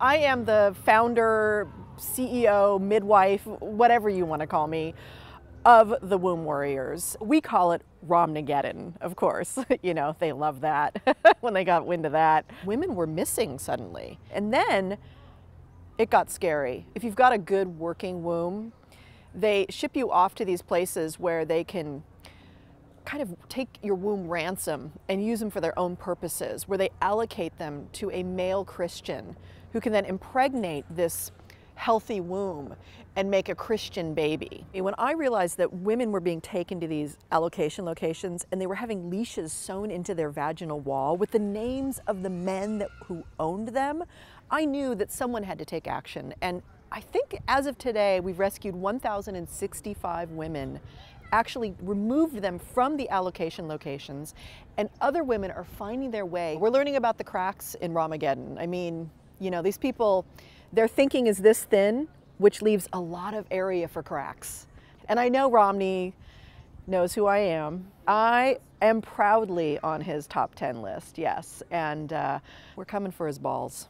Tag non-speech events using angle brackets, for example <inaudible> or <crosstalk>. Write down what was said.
I am the founder, CEO, midwife, whatever you want to call me, of the Womb Warriors. We call it Romnageddon, of course. <laughs> you know, they love that <laughs> when they got wind of that. Women were missing suddenly. And then it got scary. If you've got a good working womb, they ship you off to these places where they can kind of take your womb ransom and use them for their own purposes, where they allocate them to a male Christian who can then impregnate this healthy womb and make a Christian baby. When I realized that women were being taken to these allocation locations and they were having leashes sewn into their vaginal wall with the names of the men that, who owned them, I knew that someone had to take action. And I think as of today, we've rescued 1,065 women actually removed them from the allocation locations, and other women are finding their way. We're learning about the cracks in Ramageddon. I mean, you know, these people, their thinking is this thin, which leaves a lot of area for cracks. And I know Romney knows who I am. I am proudly on his top 10 list, yes. And uh, we're coming for his balls.